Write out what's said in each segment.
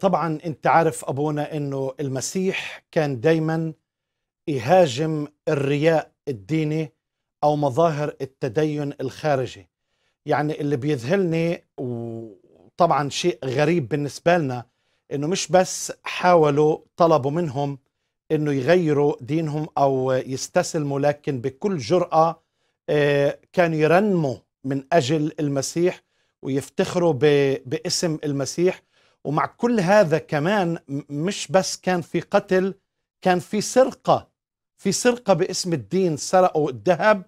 طبعا انت عارف ابونا انه المسيح كان دايما يهاجم الرياء الديني او مظاهر التدين الخارجي يعني اللي بيذهلني وطبعا شيء غريب بالنسبه لنا انه مش بس حاولوا طلبوا منهم انه يغيروا دينهم او يستسلموا لكن بكل جراه آه، كانوا يرنموا من اجل المسيح ويفتخروا باسم المسيح ومع كل هذا كمان مش بس كان في قتل كان في سرقة في سرقة باسم الدين سرقوا الذهب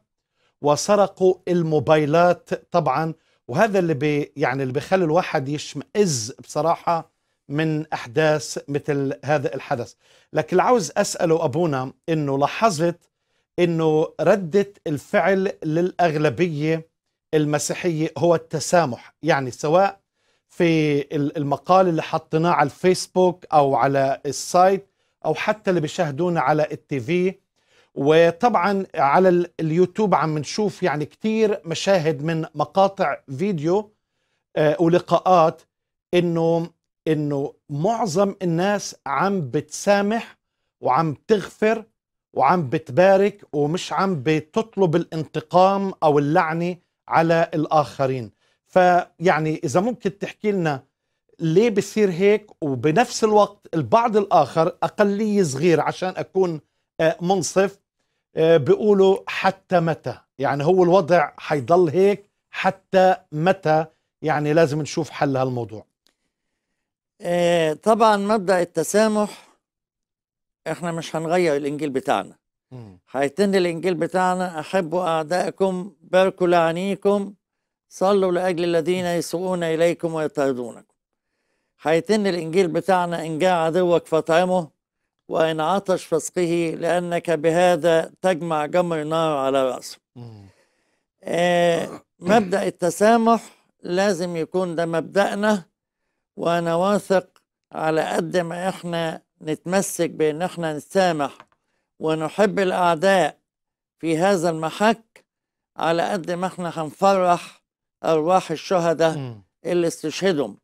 وسرقوا الموبايلات طبعا وهذا اللي بي يعني اللي بيخلي الواحد يشمئز بصراحة من أحداث مثل هذا الحدث لكن اللي عاوز أسأله أبونا أنه لاحظت أنه ردة الفعل للأغلبية المسيحية هو التسامح يعني سواء في المقال اللي حطيناه على الفيسبوك او على السايت او حتى اللي بيشاهدونا على التيفي وطبعا على اليوتيوب عم نشوف يعني كتير مشاهد من مقاطع فيديو آه، ولقاءات انه انه معظم الناس عم بتسامح وعم تغفر وعم بتبارك ومش عم بتطلب الانتقام او اللعنه على الاخرين فيعني اذا ممكن تحكي لنا ليه بصير هيك وبنفس الوقت البعض الاخر اقليه صغيره عشان اكون آه، منصف آه، بيقولوا حتى متى يعني هو الوضع حيضل هيك حتى متى يعني لازم نشوف حل هالموضوع آه، طبعا مبدا التسامح احنا مش هنغير الانجيل بتاعنا حيتن الانجيل بتاعنا احبوا اعدائكم باركوا لعنيكم صلوا لأجل الذين يسوؤون إليكم ويضطهدونكم هيتن الإنجيل بتاعنا إن جاء عدوك فاطعمه وإن عطش فاسقه لأنك بهذا تجمع جمر النار على رأسه آه مبدأ التسامح لازم يكون ده مبدأنا وأنا واثق على قد ما إحنا نتمسك بإن إحنا نتسامح ونحب الأعداء في هذا المحك على قد ما إحنا هنفرح أرواح الشهداء اللي استشهدوا